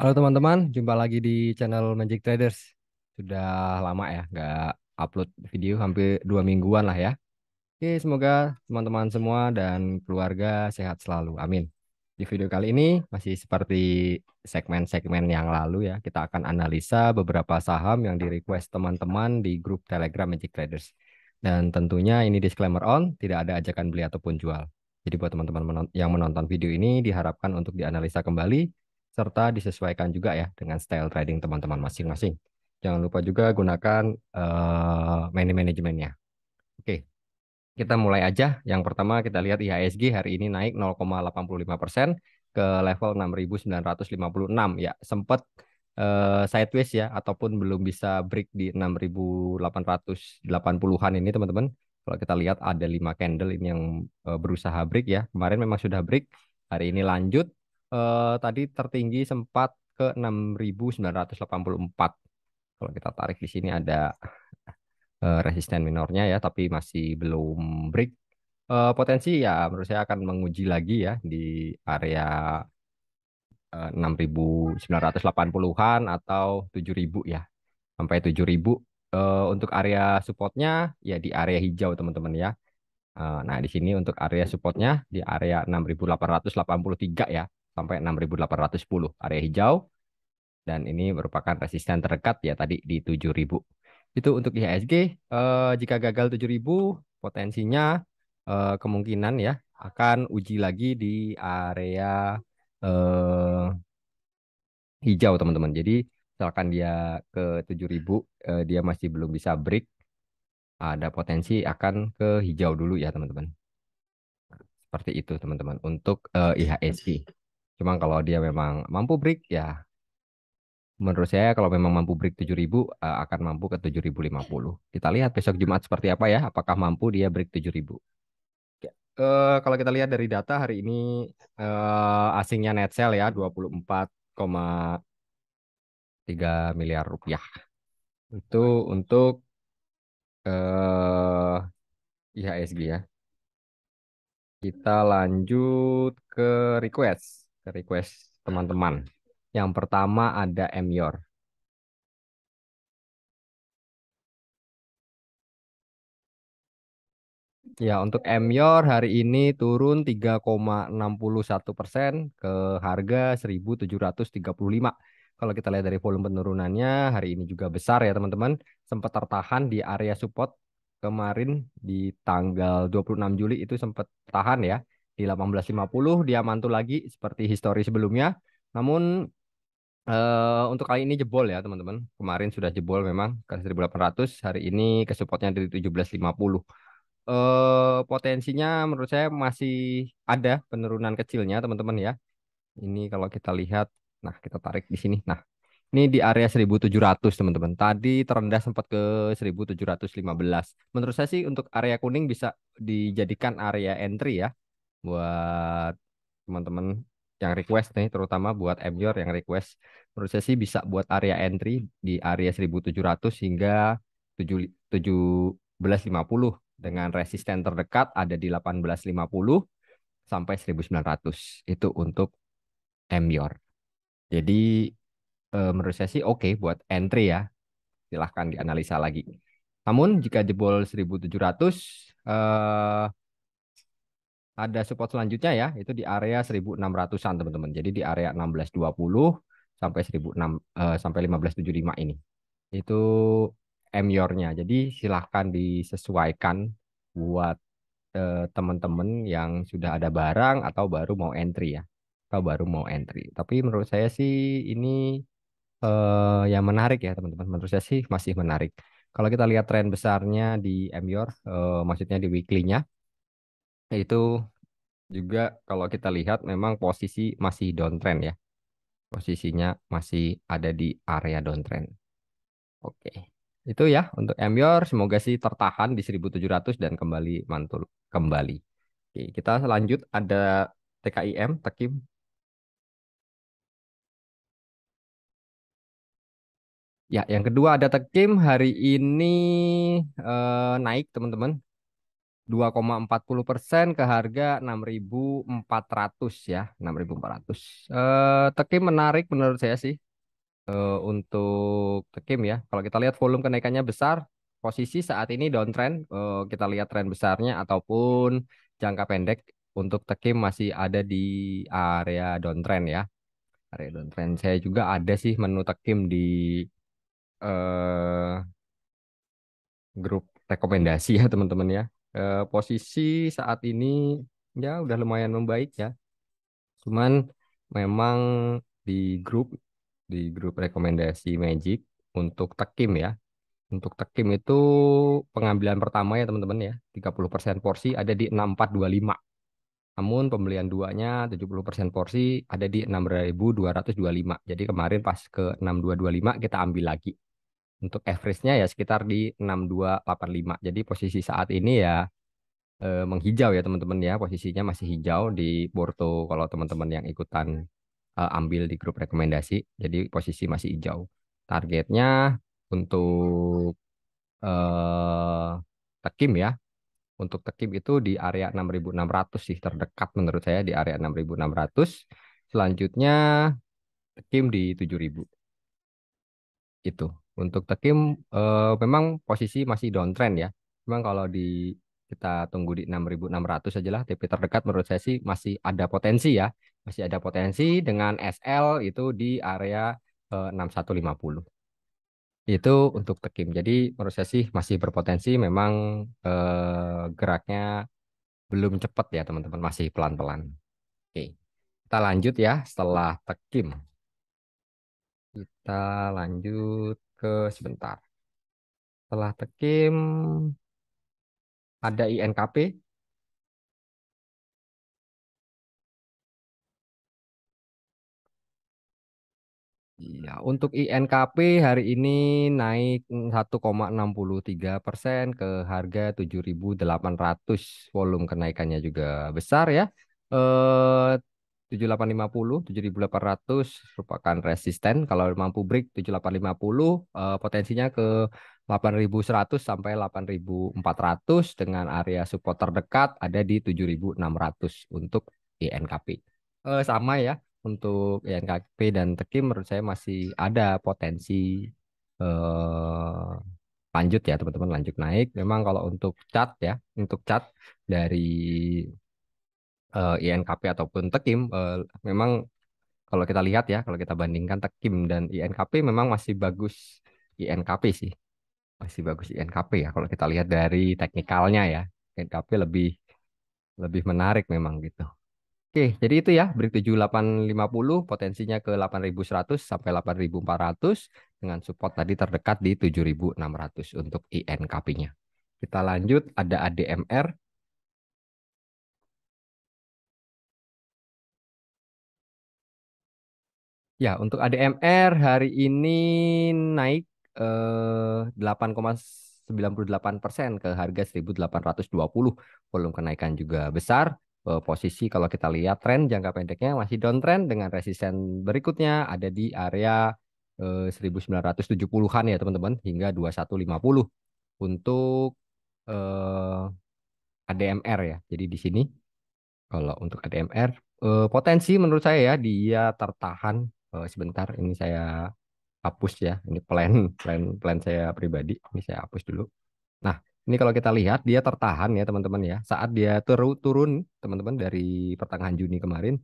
Halo teman-teman, jumpa lagi di channel Magic Traders. Sudah lama ya nggak upload video, hampir dua mingguan lah ya. Oke, semoga teman-teman semua dan keluarga sehat selalu. Amin. Di video kali ini masih seperti segmen-segmen yang lalu ya, kita akan analisa beberapa saham yang di request teman-teman di grup Telegram Magic Traders. Dan tentunya ini disclaimer on, tidak ada ajakan beli ataupun jual. Jadi buat teman-teman yang menonton video ini diharapkan untuk dianalisa kembali serta disesuaikan juga ya dengan style trading teman-teman masing-masing. Jangan lupa juga gunakan uh, money management-nya. Oke, kita mulai aja. Yang pertama kita lihat IHSG hari ini naik 0,85 ke level 6.956 ya sempat uh, sideways ya ataupun belum bisa break di 6.880-an ini teman-teman kalau kita lihat ada lima candle ini yang eh, berusaha break ya. Kemarin memang sudah break, hari ini lanjut. Eh, tadi tertinggi sempat ke 6.984. Kalau kita tarik di sini ada eh, resisten minornya ya, tapi masih belum break. Eh, potensi ya menurut saya akan menguji lagi ya di area 6.980-an eh, atau 7.000 ya. Sampai 7.000 uh, untuk area supportnya ya di area hijau teman-teman ya. Uh, nah di sini untuk area supportnya di area 6883 ya sampai 6810 area hijau dan ini merupakan resisten terdekat ya tadi di 7000. Itu untuk IHSG uh, eh, jika gagal 7000 potensinya uh, kemungkinan ya akan uji lagi di area uh, hijau teman-teman. Jadi misalkan dia ke 7000 eh, dia masih belum bisa break ada potensi akan ke hijau dulu ya teman-teman seperti itu teman-teman untuk eh, IHSG cuma kalau dia memang mampu break ya menurut saya kalau memang mampu break 7000 eh, akan mampu ke 7050 kita lihat besok Jumat seperti apa ya apakah mampu dia break 7000 Uh, ya, eh, kalau kita lihat dari data hari ini uh, asingnya net sell ya 24,8 3 miliar rupiah. Itu untuk eh, ya, IHSG ya. Kita lanjut ke request, ke request teman-teman. Yang pertama ada mior Ya, untuk mior hari ini turun 3,61 ke harga 1.735. Kalau kita lihat dari volume penurunannya hari ini juga besar ya teman-teman. Sempat tertahan di area support kemarin di tanggal 26 Juli itu sempat tahan ya di 1850 dia mantul lagi seperti histori sebelumnya. Namun eh, untuk kali ini jebol ya teman-teman. Kemarin sudah jebol memang ke 1800, hari ini ke supportnya di 1750. Eh, potensinya menurut saya masih ada penurunan kecilnya teman-teman ya. Ini kalau kita lihat Nah, kita tarik di sini. Nah, ini di area 1700 teman-teman. Tadi terendah sempat ke 1715. Menurut saya sih untuk area kuning bisa dijadikan area entry ya buat teman-teman yang request nih terutama buat Emyor yang request. Menurut saya sih bisa buat area entry di area 1700 hingga 1750 dengan resisten terdekat ada di 1850 sampai 1900. Itu untuk Emyor. Jadi eh, menurut saya sih oke okay buat entry ya. Silahkan dianalisa lagi. Namun jika jebol 1700 eh, ada support selanjutnya ya, itu di area 1600-an teman-teman. Jadi di area 1620 sampai 16 eh, sampai 1575 ini. Itu emyornya. Jadi silahkan disesuaikan buat eh, teman-teman yang sudah ada barang atau baru mau entry ya kalau baru mau entry. Tapi menurut saya sih ini uh, yang menarik ya teman-teman. Menurut saya sih masih menarik. Kalau kita lihat tren besarnya di MYOR, uh, maksudnya di weekly-nya, itu juga kalau kita lihat memang posisi masih downtrend ya. Posisinya masih ada di area downtrend. Oke. Itu ya untuk MYOR semoga sih tertahan di 1700 dan kembali mantul kembali. Oke, kita lanjut ada TKIM, Tekim. Ya, yang kedua ada Tekim hari ini eh, naik teman-teman 2,40 persen ke harga 6.400 ya 6.400. Eh, Tekim menarik menurut saya sih eh, untuk Tekim ya. Kalau kita lihat volume kenaikannya besar, posisi saat ini downtrend eh, kita lihat tren besarnya ataupun jangka pendek untuk Tekim masih ada di area downtrend ya. Area downtrend saya juga ada sih menu Tekim di uh, grup rekomendasi ya teman-teman ya. Uh, posisi saat ini ya udah lumayan membaik ya. Cuman memang di grup di grup rekomendasi Magic untuk tekim ya. Untuk tekim itu pengambilan pertama ya teman-teman ya. 30% porsi ada di 6425. Namun pembelian duanya 70% porsi ada di 6225. Jadi kemarin pas ke 6225 kita ambil lagi untuk average-nya ya sekitar di 6285. Jadi posisi saat ini ya eh, menghijau ya teman-teman ya, posisinya masih hijau di Porto kalau teman-teman yang ikutan eh, ambil di grup rekomendasi. Jadi posisi masih hijau. Targetnya untuk eh, tekim ya. Untuk tekim itu di area 6600 sih terdekat menurut saya di area 6600. Selanjutnya tekim di 7000. Itu. Untuk Tekim uh, memang posisi masih downtrend ya. Memang kalau di kita tunggu di 6.600 saja lah TP terdekat menurut saya sih masih ada potensi ya. Masih ada potensi dengan SL itu di area eh, uh, 6150. Itu untuk Tekim. Jadi menurut saya sih masih berpotensi memang uh, geraknya belum cepat ya teman-teman, masih pelan-pelan. Oke. Kita lanjut ya setelah Tekim. Kita lanjut ke sebentar. Setelah tekim, ada INKP. Ya, untuk INKP hari ini naik 1,63 persen ke harga 7.800. Volume kenaikannya juga besar ya. Eh, 7850, 7800 merupakan resisten. Kalau mampu break 7850 eh, potensinya ke 8100 sampai 8400 dengan area support terdekat ada di 7600 untuk INKP. E eh, sama ya untuk INKP e dan TEKIM menurut saya masih ada potensi eh, lanjut ya teman-teman lanjut naik. Memang kalau untuk cat ya, untuk cat dari uh, eh, INKP ataupun Tekim uh, memang kalau kita lihat ya, kalau kita bandingkan Tekim dan INKP memang masih bagus INKP sih. Masih bagus INKP ya kalau kita lihat dari teknikalnya ya. INKP lebih lebih menarik memang gitu. Oke, jadi itu ya break 7850 potensinya ke 8100 sampai 8400 dengan support tadi terdekat di 7600 untuk INKP-nya. Kita lanjut ada ADMR Ya, untuk ADMR hari ini naik eh, 8,98 persen ke harga 1.820. Volume kenaikan juga besar. Eh, posisi kalau kita lihat tren jangka pendeknya masih downtrend dengan resisten berikutnya ada di area eh, 1970-an ya teman-teman hingga 2150 untuk eh, ADMR ya. Jadi di sini kalau untuk ADMR eh, potensi menurut saya ya dia tertahan uh, sebentar ini saya hapus ya ini plan plan plan saya pribadi ini saya hapus dulu nah ini kalau kita lihat dia tertahan ya teman-teman ya saat dia teru turun teman-teman dari pertengahan Juni kemarin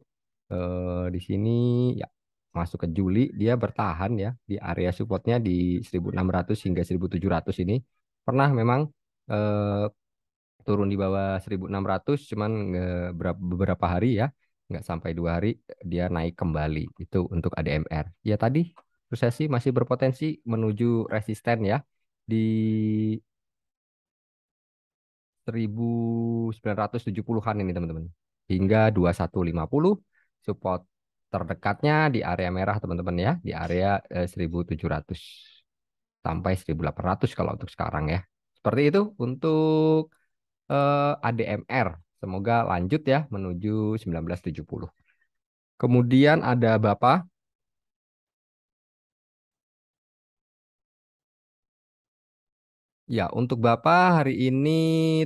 eh, di sini ya masuk ke Juli dia bertahan ya di area supportnya di 1600 hingga 1700 ini pernah memang eh, turun di bawah 1600 cuman eh, beberapa hari ya nggak sampai dua hari dia naik kembali itu untuk ADMR. Ya tadi resesi masih berpotensi menuju resisten ya di 1970-an ini teman-teman hingga 2150 support terdekatnya di area merah teman-teman ya di area 1700 eh, sampai 1800 kalau untuk sekarang ya seperti itu untuk eh, ADMR Semoga lanjut ya menuju 1970. Kemudian ada Bapak Ya, untuk Bapak hari ini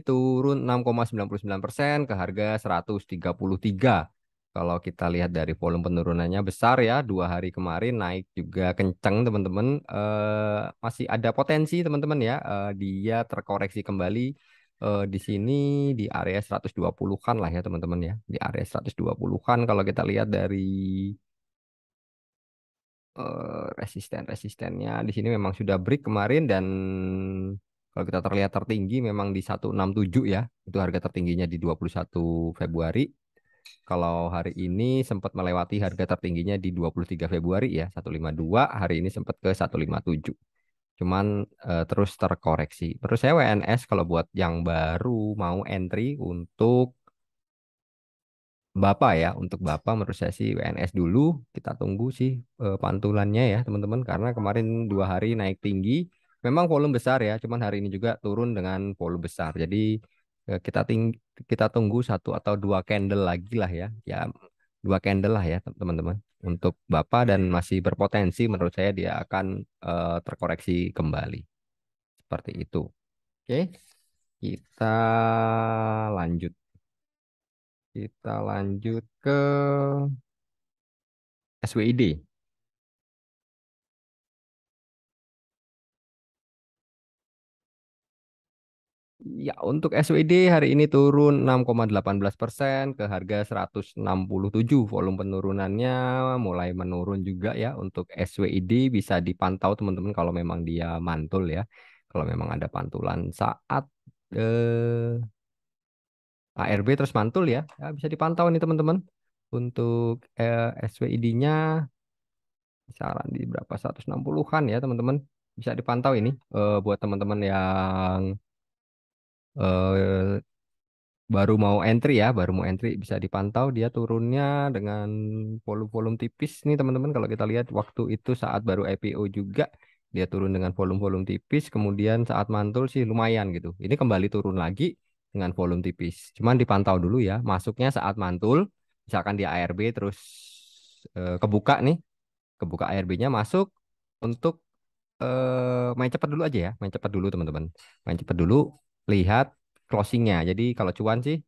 turun 6,99 persen ke harga 133. Kalau kita lihat dari volume penurunannya besar ya, dua hari kemarin naik juga kenceng teman-teman. Eh, masih ada potensi teman-teman ya, eh, dia terkoreksi kembali eh, di sini di area 120-an lah ya teman-teman ya. Di area 120-an kalau kita lihat dari eh, resisten-resistennya di sini memang sudah break kemarin dan kalau kita terlihat tertinggi memang di 167 ya. Itu harga tertingginya di 21 Februari. Kalau hari ini sempat melewati harga tertingginya di 23 Februari ya, 152, hari ini sempat ke 157 cuman uh, terus terkoreksi. Terus saya WNS kalau buat yang baru mau entry untuk Bapak ya, untuk Bapak menurut saya sih WNS dulu kita tunggu sih uh, pantulannya ya teman-teman karena kemarin dua hari naik tinggi, memang volume besar ya, cuman hari ini juga turun dengan volume besar. Jadi uh, kita ting kita tunggu satu atau dua candle lagi lah ya, ya dua candle lah ya teman-teman untuk Bapak dan masih berpotensi menurut saya dia akan uh, terkoreksi kembali. Seperti itu. Oke. Kita lanjut. Kita lanjut ke SWID. Ya, untuk SWD hari ini turun 6,18 persen ke harga 167. Volume penurunannya mulai menurun juga ya. Untuk SWD bisa dipantau teman-teman kalau memang dia mantul ya. Kalau memang ada pantulan saat eh, ARB terus mantul ya. ya bisa dipantau nih teman-teman. Untuk eh, SWID-nya saran di berapa 160-an ya teman-teman. Bisa dipantau ini eh, buat teman-teman yang uh, baru mau entry ya, baru mau entry bisa dipantau dia turunnya dengan volume-volume tipis nih teman-teman kalau kita lihat waktu itu saat baru IPO juga dia turun dengan volume-volume tipis kemudian saat mantul sih lumayan gitu. Ini kembali turun lagi dengan volume tipis. Cuman dipantau dulu ya, masuknya saat mantul misalkan di ARB terus eh, kebuka nih. Kebuka ARB-nya masuk untuk eh, main cepat dulu aja ya, main cepat dulu teman-teman. Main cepat dulu lihat closingnya. Jadi kalau cuan sih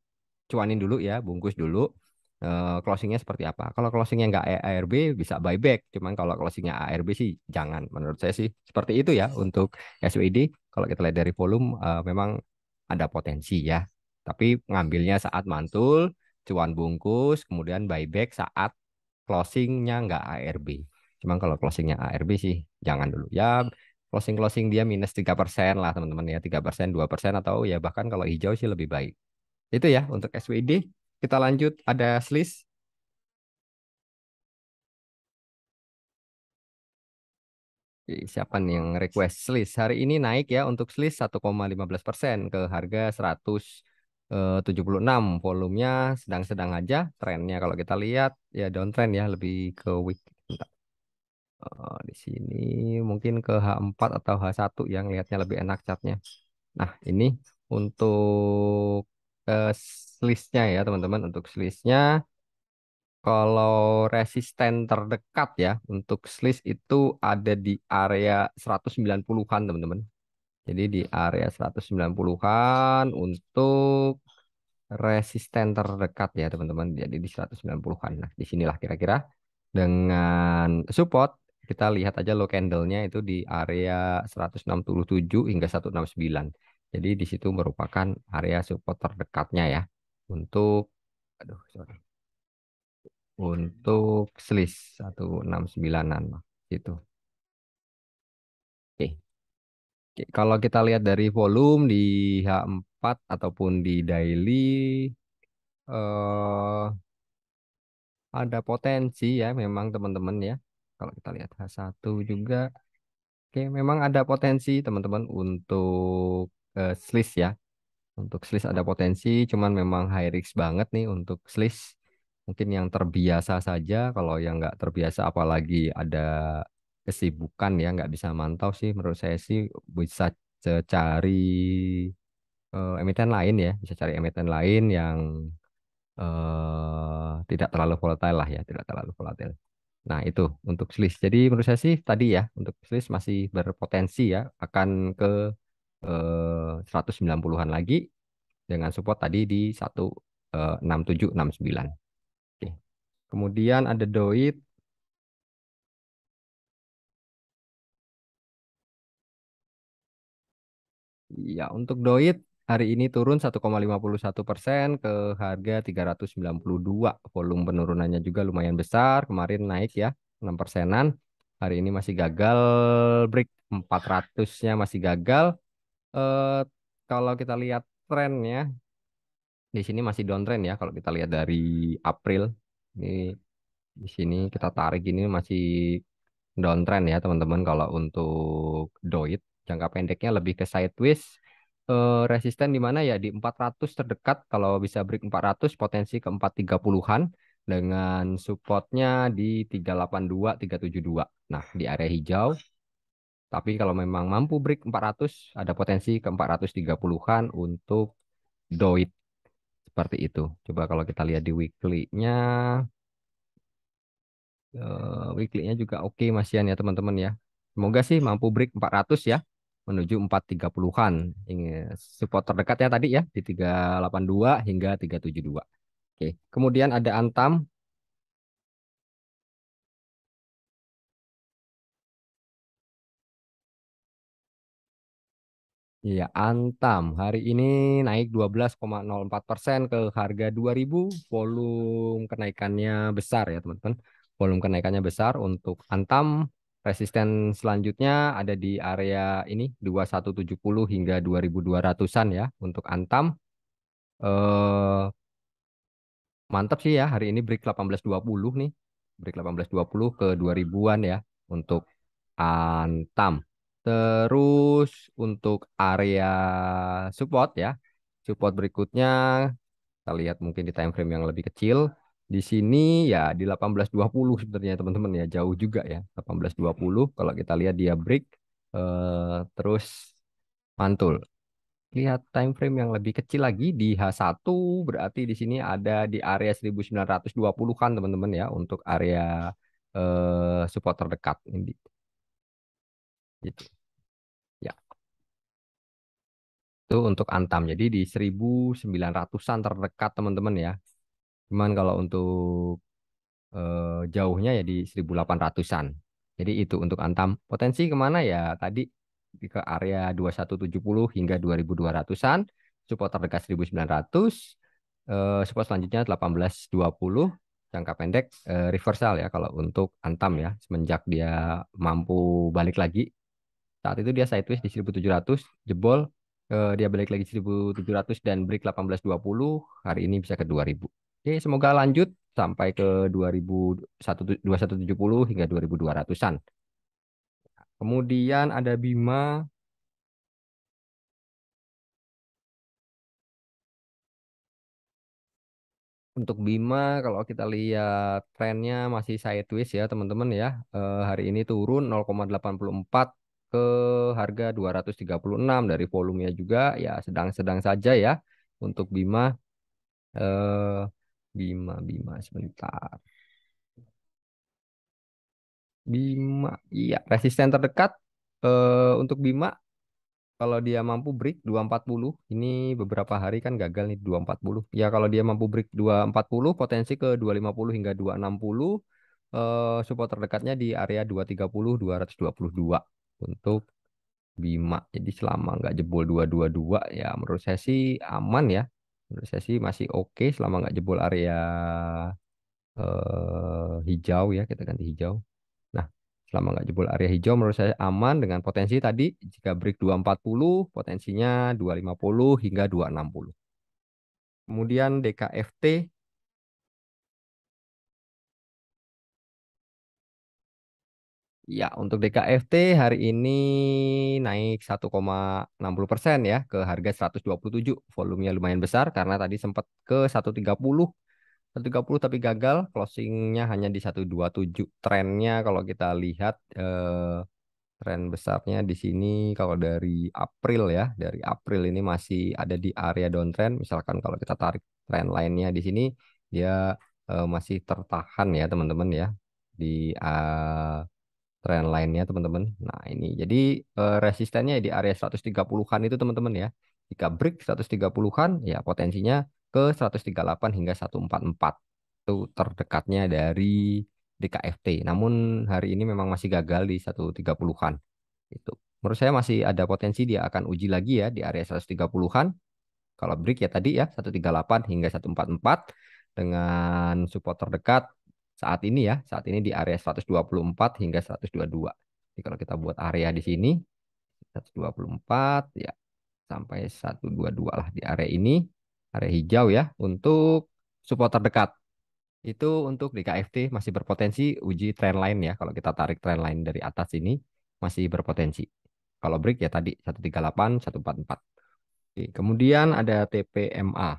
cuanin dulu ya, bungkus dulu. Uh, closingnya seperti apa? Kalau closingnya nggak ARB bisa buyback, cuman kalau closingnya ARB sih jangan. Menurut saya sih seperti itu ya untuk SWD. Kalau kita lihat dari volume uh, memang ada potensi ya, tapi ngambilnya saat mantul, cuan bungkus, kemudian buyback saat closingnya nggak ARB. Cuman kalau closingnya ARB sih jangan dulu ya closing closing dia minus tiga persen lah teman-teman ya tiga persen dua persen atau ya bahkan kalau hijau sih lebih baik itu ya untuk SWD kita lanjut ada slis siapa nih yang request slis hari ini naik ya untuk slis 1,15 persen ke harga 176 eh, volumenya sedang-sedang aja trennya kalau kita lihat ya downtrend ya lebih ke week Bentar di sini mungkin ke H4 atau H1 yang lihatnya lebih enak catnya. Nah, ini untuk eh, listnya ya teman-teman. Untuk listnya kalau resisten terdekat ya untuk list itu ada di area 190-an teman-teman. Jadi di area 190-an untuk resisten terdekat ya teman-teman. Jadi di 190-an. Nah, di sinilah kira-kira dengan support kita lihat aja low candlenya itu di area 167 hingga 169. Jadi di situ merupakan area support terdekatnya ya untuk aduh sorry untuk selis 169-an itu Oke. Oke, kalau kita lihat dari volume di H4 ataupun di daily eh ada potensi ya memang teman-teman ya kalau kita lihat H1 juga. Oke, memang ada potensi teman-teman untuk uh, slice ya. Untuk slice ada potensi, cuman memang high risk banget nih untuk slice. Mungkin yang terbiasa saja, kalau yang nggak terbiasa apalagi ada kesibukan ya, nggak bisa mantau sih. Menurut saya sih bisa cari uh, eh, emiten lain ya, bisa cari emiten lain yang uh, tidak terlalu volatile lah ya, tidak terlalu volatile. Nah, itu untuk selis. Jadi menurut saya sih tadi ya, untuk selis masih berpotensi ya akan ke eh, 190-an lagi dengan support tadi di 16769. Eh, Oke. Kemudian ada DOIT Ya, untuk DOIT hari ini turun 1,51 persen ke harga 392. Volume penurunannya juga lumayan besar. Kemarin naik ya 6 persenan. Hari ini masih gagal break 400-nya masih gagal. Eh, kalau kita lihat trennya di sini masih downtrend ya. Kalau kita lihat dari April ini di sini kita tarik ini masih downtrend ya teman-teman kalau untuk doit jangka pendeknya lebih ke sideways uh, resisten di mana ya di 400 terdekat kalau bisa break 400 potensi ke 430-an dengan supportnya di 382 372. Nah, di area hijau tapi kalau memang mampu break 400 ada potensi ke 430-an untuk doit seperti itu. Coba kalau kita lihat di weekly-nya uh, weekly-nya juga oke okay, Mas ya teman-teman ya. Semoga sih mampu break 400 ya menuju 430-an. Support terdekatnya tadi ya di 382 hingga 372. Oke, kemudian ada Antam Iya, Antam hari ini naik 12,04 persen ke harga 2000. Volume kenaikannya besar ya teman-teman. Volume kenaikannya besar untuk Antam Resisten selanjutnya ada di area ini 2170 hingga 2200-an ya untuk Antam. Eh, mantap sih ya hari ini break 1820 nih. Break 1820 ke 2000-an ya untuk Antam. Terus untuk area support ya. Support berikutnya kita lihat mungkin di time frame yang lebih kecil di sini ya di 18.20 sebenarnya teman-teman ya jauh juga ya 18.20 hmm. kalau kita lihat dia break uh, terus mantul. Lihat time frame yang lebih kecil lagi di H1 berarti di sini ada di area 1920 kan teman-teman ya untuk area uh, support terdekat ini. Gitu. Ya. Itu untuk Antam. Jadi di 1900-an terdekat teman-teman ya. Cuman kalau untuk eh, jauhnya ya di 1800-an. Jadi itu untuk Antam. Potensi kemana ya tadi ke area 2170 hingga 2200-an, support terdekat 1900, eh, support selanjutnya 1820, jangka pendek eh, reversal ya kalau untuk Antam ya, semenjak dia mampu balik lagi. Saat itu dia sideways di 1700, jebol eh, dia balik lagi 1700 dan break 1820, hari ini bisa ke 2000. Oke, semoga lanjut sampai ke 2170 hingga 2200-an. Kemudian ada Bima. Untuk Bima, kalau kita lihat trennya masih sideways ya teman-teman ya. Eh, hari ini turun 0,84 ke harga 236 dari volumenya juga ya sedang-sedang saja ya untuk Bima. Eh, Bima, Bima sebentar. Bima, iya resisten terdekat eh, untuk Bima kalau dia mampu break 240 ini beberapa hari kan gagal nih 240. Ya kalau dia mampu break 240 potensi ke 250 hingga 260 eh, support terdekatnya di area 230 222 untuk Bima. Jadi selama nggak jebol 222 ya menurut saya sih aman ya menurut saya sih masih oke okay selama nggak jebol area eh, hijau ya kita ganti hijau nah selama nggak jebol area hijau menurut saya aman dengan potensi tadi jika break 240 potensinya 250 hingga 260 kemudian DKFT Ya, untuk DKFT hari ini naik 1,60 persen ya ke harga 127. Volumenya lumayan besar karena tadi sempat ke 130. 130 tapi gagal, closingnya hanya di 127. Trennya kalau kita lihat eh, tren besarnya di sini kalau dari April ya, dari April ini masih ada di area downtrend. Misalkan kalau kita tarik tren lainnya di sini dia eh, masih tertahan ya teman-teman ya di uh, trend lainnya teman-teman. Nah, ini jadi uh, resistennya di area 130-an itu teman-teman ya. Jika break 130-an ya potensinya ke 138 hingga 144. Itu terdekatnya dari DKFT. Namun hari ini memang masih gagal di 130-an. Itu menurut saya masih ada potensi dia akan uji lagi ya di area 130-an. Kalau break ya tadi ya 138 hingga 144 dengan support terdekat saat ini ya, saat ini di area 124 hingga 122. Jadi kalau kita buat area di sini 124 ya sampai 122 lah di area ini, area hijau ya untuk support terdekat. Itu untuk di KFT masih berpotensi uji trend line ya. Kalau kita tarik trend line dari atas ini masih berpotensi. Kalau break ya tadi 138, 144. Oke, kemudian ada TPMA.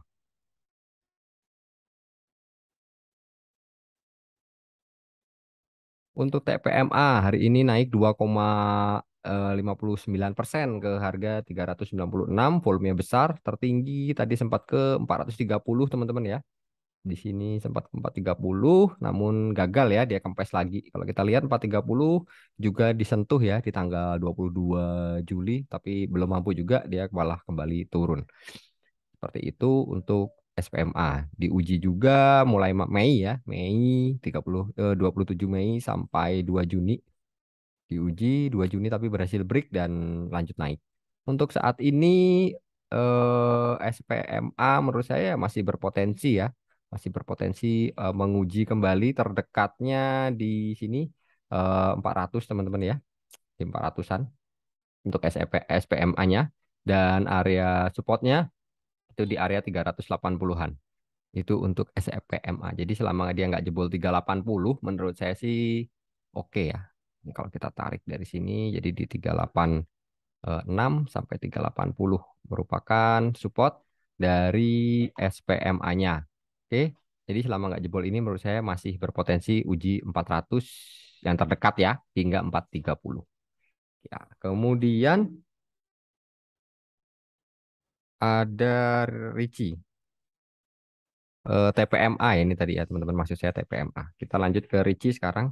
Untuk TPMA hari ini naik 2,59 eh, persen ke harga 396, volumenya besar, tertinggi tadi sempat ke 430 teman-teman ya. Di sini sempat 430, namun gagal ya dia kempes lagi. Kalau kita lihat 430 juga disentuh ya di tanggal 22 Juli, tapi belum mampu juga dia malah kembali turun. Seperti itu untuk SPMA. Diuji juga mulai Mei ya, Mei 30 eh, 27 Mei sampai 2 Juni. Diuji 2 Juni tapi berhasil break dan lanjut naik. Untuk saat ini eh, SPMA menurut saya masih berpotensi ya, masih berpotensi eh, menguji kembali terdekatnya di sini eh, 400 teman-teman ya. 400-an untuk SPMA-nya e dan area supportnya itu di area 380-an. Itu untuk SFPMA. Jadi selama dia nggak jebol 380, menurut saya sih oke okay ya. Kalau kita tarik dari sini, jadi di 386 sampai 380 merupakan support dari SPMA-nya. Oke, okay? jadi selama nggak jebol ini menurut saya masih berpotensi uji 400 yang terdekat ya, hingga 430. Ya, kemudian ada Ricci. Eh, TPMA ini tadi ya teman-teman maksud saya TPMA. Kita lanjut ke Ricci sekarang.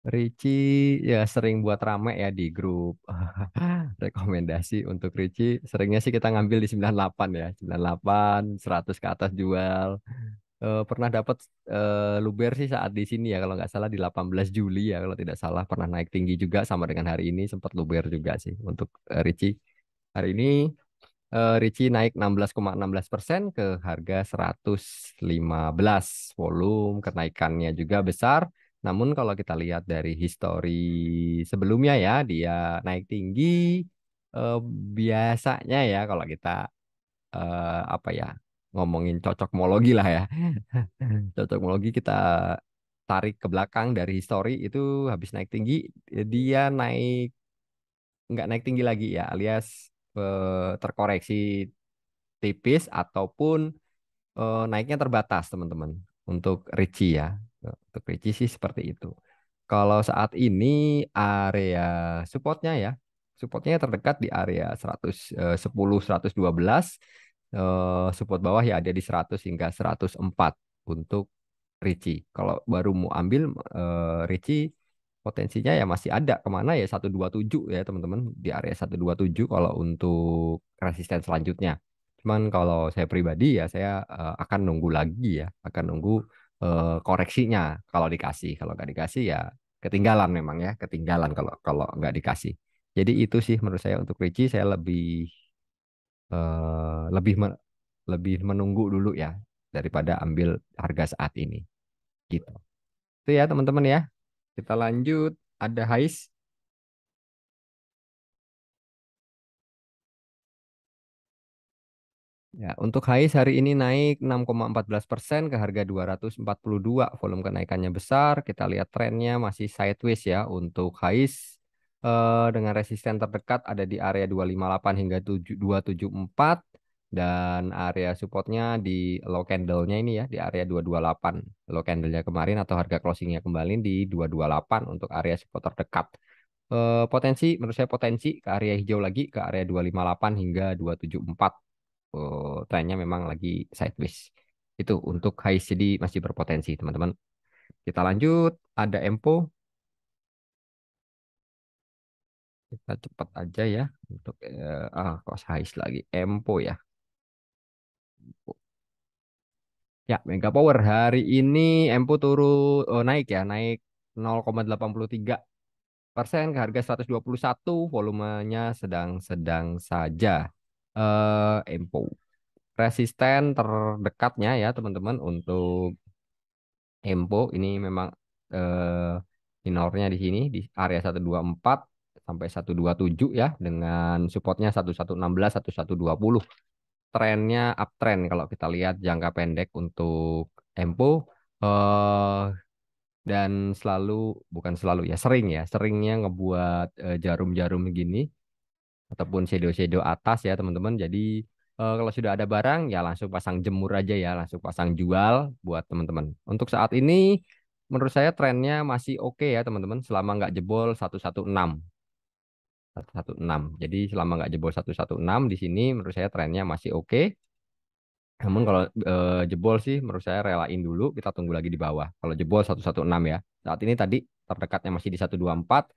Ricci ya sering buat rame ya di grup rekomendasi untuk Ricci seringnya sih kita ngambil di 98 ya 98 100 ke atas jual uh, pernah dapat uh, eh, luber sih saat di sini ya kalau nggak salah di 18 Juli ya kalau tidak salah pernah naik tinggi juga sama dengan hari ini sempat luber juga sih untuk uh, Ricci. Hari ini uh, Ricci naik 16,16 persen ke harga 115 volume kenaikannya juga besar. Namun kalau kita lihat dari histori sebelumnya ya dia naik tinggi uh, biasanya ya kalau kita uh, apa ya ngomongin cocok cocokmologi lah ya. cocok cocokmologi kita tarik ke belakang dari histori itu habis naik tinggi eh, dia naik nggak naik tinggi lagi ya alias eh, terkoreksi tipis ataupun eh, naiknya terbatas teman-teman untuk Ricci ya eh, untuk Ricci sih seperti itu kalau saat ini area supportnya ya supportnya terdekat di area 110 112 eh, eh, support bawah ya ada di 100 hingga 104 untuk Ricci. Kalau baru mau ambil eh, Ricci potensinya ya masih ada kemana ya 127 ya teman-teman di area 127 kalau untuk resisten selanjutnya. Cuman kalau saya pribadi ya saya uh, akan nunggu lagi ya, akan nunggu uh, koreksinya kalau dikasih. Kalau nggak dikasih ya ketinggalan memang ya, ketinggalan kalau kalau nggak dikasih. Jadi itu sih menurut saya untuk Ricci saya lebih Eh, lebih me lebih menunggu dulu ya daripada ambil harga saat ini. Gitu. Itu ya teman-teman ya. Kita lanjut ada Hais. Ya, untuk Hais hari ini naik 6,14 persen ke harga 242. Volume kenaikannya besar. Kita lihat trennya masih sideways ya untuk Hais uh, dengan resisten terdekat ada di area 258 hingga 274 dan area supportnya di low candle-nya ini ya di area 228. Low candle-nya kemarin atau harga closing-nya kembali di 228 untuk area support terdekat. uh, potensi menurut saya potensi ke area hijau lagi ke area 258 hingga 274. uh, trennya memang lagi sideways. Itu untuk high CD masih berpotensi, teman-teman. Kita lanjut, ada Empo Kita cepat aja ya untuk eh, ah kok size lagi Empo ya. Empo. Ya, Mega Power hari ini Empo turun oh, naik ya, naik 0,83 persen ke harga 121, volumenya sedang-sedang saja. Eh, Empo resisten terdekatnya ya teman-teman untuk Empo ini memang eh, minornya di sini di area 124 sampai 127 ya dengan supportnya 1116 1120. Trennya uptrend kalau kita lihat jangka pendek untuk Empo eh dan selalu bukan selalu ya sering ya seringnya ngebuat eh, jarum-jarum eh, gini ataupun shadow-shadow atas ya teman-teman. Jadi eh, kalau sudah ada barang ya langsung pasang jemur aja ya, langsung pasang jual buat teman-teman. Untuk saat ini menurut saya trennya masih oke okay ya teman-teman selama nggak jebol 116 116. Jadi selama nggak jebol 116 di sini menurut saya trennya masih oke. Okay. Namun kalau e, jebol sih menurut saya relain dulu, kita tunggu lagi di bawah. Kalau jebol 116 ya. Saat ini tadi terdekatnya masih di 124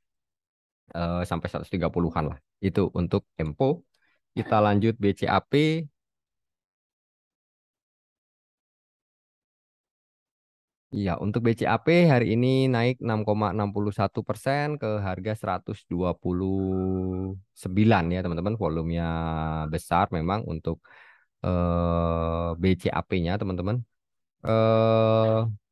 e, sampai 130-an lah. Itu untuk tempo. Kita lanjut BCAP Iya, untuk BCAP hari ini naik 6,61 persen ke harga 129 ya teman-teman. Volumenya besar memang untuk eh, BCAP-nya teman-teman. Ya. Eh,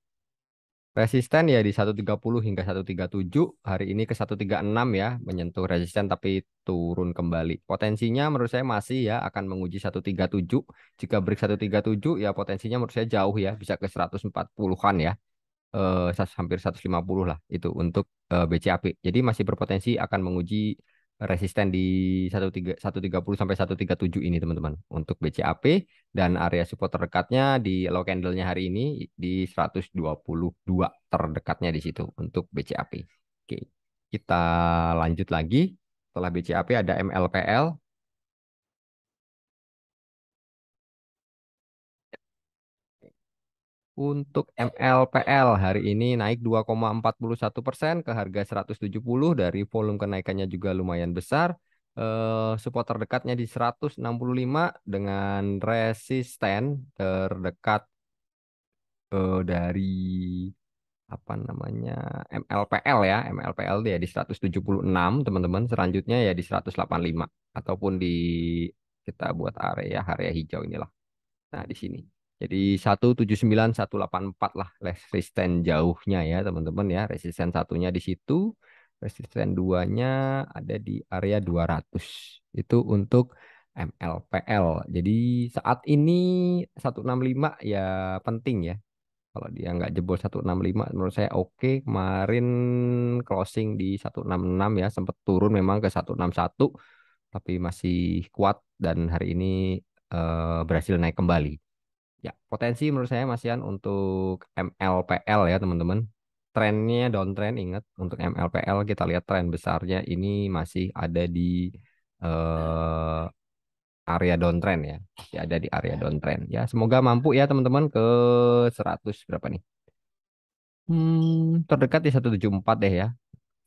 Resisten ya di 130 hingga 137, hari ini ke 136 ya, menyentuh resisten tapi turun kembali. Potensinya menurut saya masih ya akan menguji 137. Jika break 137 ya potensinya menurut saya jauh ya, bisa ke 140-an ya. Eh, hampir 150 lah itu untuk eh, BCAP. Jadi masih berpotensi akan menguji resisten di 13 130 sampai 137 ini teman-teman untuk BCAP dan area support terdekatnya di low candle-nya hari ini di 122 terdekatnya di situ untuk BCAP. Oke, kita lanjut lagi. Setelah BCAP ada MLPL untuk MLPL hari ini naik 2,41 persen ke harga 170 dari volume kenaikannya juga lumayan besar. Uh, eh, support terdekatnya di 165 dengan resisten terdekat uh, dari apa namanya MLPL ya MLPL ya di 176 teman-teman selanjutnya ya di 185 ataupun di kita buat area area hijau inilah nah di sini jadi delapan empat lah resisten jauhnya ya teman-teman ya. Resisten satunya di situ, resisten duanya ada di area 200. Itu untuk MLPL. Jadi saat ini 165 ya penting ya. Kalau dia nggak jebol 165 menurut saya oke. Kemarin closing di 166 ya sempat turun memang ke 161 tapi masih kuat dan hari ini uh, berhasil naik kembali. Ya, potensi menurut saya masihan untuk MLPL ya teman-teman. Trennya downtrend ingat untuk MLPL kita lihat tren besarnya ini masih ada di uh, area downtrend ya. Masih ada di area downtrend ya. Semoga mampu ya teman-teman ke 100 berapa nih? Hmm, terdekat di 174 deh ya.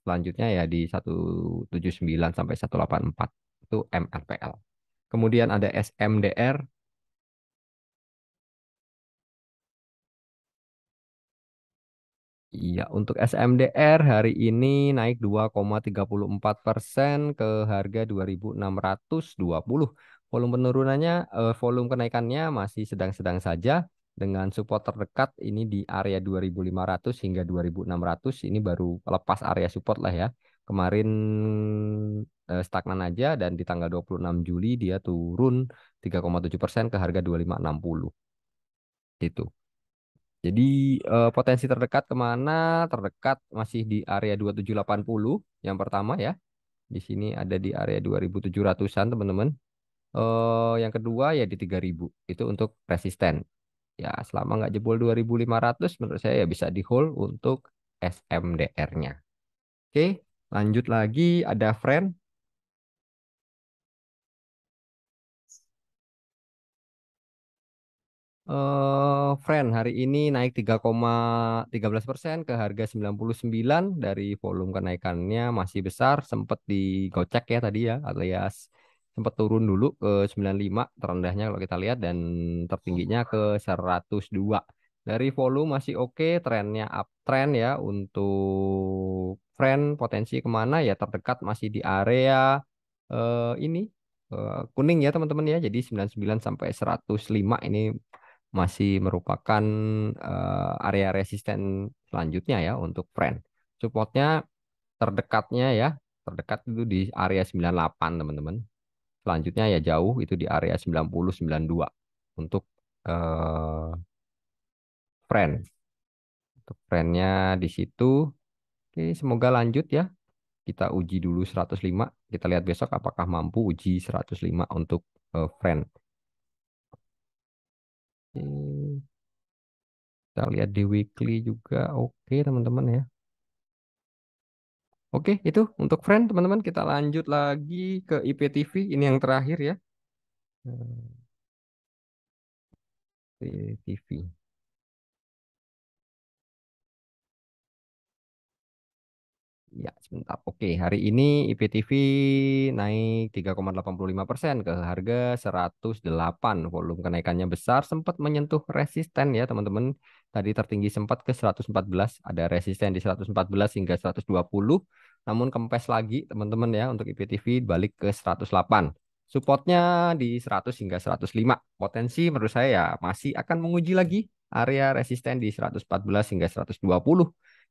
Selanjutnya ya di 179 sampai 184 itu MLPL. Kemudian ada SMDR Iya, untuk SMDR hari ini naik 2,34 persen ke harga 2.620. Volume penurunannya, eh, volume kenaikannya masih sedang-sedang saja dengan support terdekat ini di area 2.500 hingga 2.600 ini baru lepas area support lah ya. Kemarin eh, stagnan aja dan di tanggal 26 Juli dia turun 3,7 persen ke harga 2560. Itu. Jadi uh, potensi terdekat kemana? Terdekat masih di area 2780 yang pertama ya. Di sini ada di area 2700-an teman-teman. Uh, yang kedua ya di 3000 itu untuk resisten. Ya selama nggak jebol 2500 menurut saya ya bisa di hold untuk SMDR-nya. Oke lanjut lagi ada friend Uh, eh, Friend hari ini naik 3,13 persen ke harga 99 dari volume kenaikannya masih besar sempat digocek ya tadi ya alias sempat turun dulu ke 95 terendahnya kalau kita lihat dan tertingginya ke 102 dari volume masih oke okay, trennya uptrend ya untuk friend potensi kemana ya terdekat masih di area uh, ini eh, kuning ya teman-teman ya. Jadi 99 sampai 105 ini masih merupakan uh, area resisten selanjutnya ya untuk friend. Supportnya terdekatnya ya, terdekat itu di area 98 teman-teman. Selanjutnya ya jauh itu di area 90 92 untuk uh, eh, friend. Untuk friendnya di situ. Oke, semoga lanjut ya. Kita uji dulu 105. Kita lihat besok apakah mampu uji 105 untuk uh, eh, friend. Oke. Kita lihat di weekly juga. Oke, teman-teman ya. Oke, itu untuk friend teman-teman. Kita lanjut lagi ke IPTV. Ini yang terakhir ya. Eh, IPTV. Ya, sebentar. Oke, hari ini IPTV naik 3,85 persen ke harga 108. Volume kenaikannya besar, sempat menyentuh resisten ya teman-teman. Tadi tertinggi sempat ke 114, ada resisten di 114 hingga 120. Namun kempes lagi teman-teman ya untuk IPTV balik ke 108. Supportnya di 100 hingga 105. Potensi menurut saya ya masih akan menguji lagi area resisten di 114 hingga 120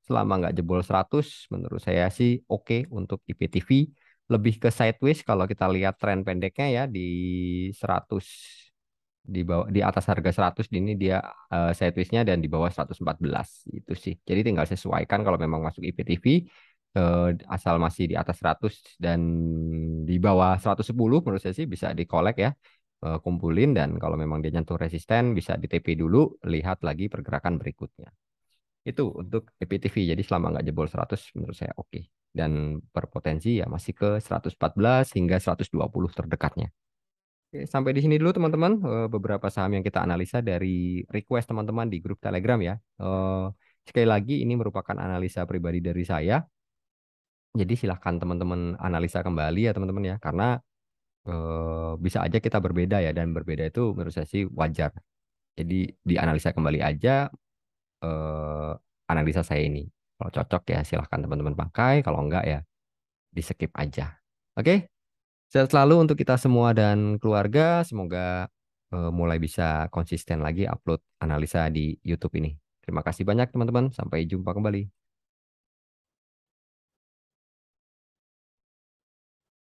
selama nggak jebol 100 menurut saya sih oke okay untuk IPTV lebih ke sideways kalau kita lihat tren pendeknya ya di 100 di bawah di atas harga 100 ini dia uh, sidewaysnya dan di bawah 114 itu sih. Jadi tinggal sesuaikan kalau memang masuk IPTV uh, eh, asal masih di atas 100 dan di bawah 110 menurut saya sih bisa dikolek ya. Uh, kumpulin dan kalau memang dia nyentuh resisten bisa di TP dulu, lihat lagi pergerakan berikutnya itu untuk IPTV. Jadi selama nggak jebol 100 menurut saya oke. Okay. Dan berpotensi ya masih ke 114 hingga 120 terdekatnya. Oke, sampai di sini dulu teman-teman eh, beberapa saham yang kita analisa dari request teman-teman di grup Telegram ya. Eh, sekali lagi ini merupakan analisa pribadi dari saya. Jadi silahkan teman-teman analisa kembali ya teman-teman ya. Karena eh, bisa aja kita berbeda ya. Dan berbeda itu menurut saya sih wajar. Jadi dianalisa kembali aja uh, analisa saya ini. Kalau cocok ya silahkan teman-teman pakai, kalau enggak ya di skip aja. Oke, okay? sehat selalu untuk kita semua dan keluarga. Semoga uh, mulai bisa konsisten lagi upload analisa di YouTube ini. Terima kasih banyak teman-teman. Sampai jumpa kembali.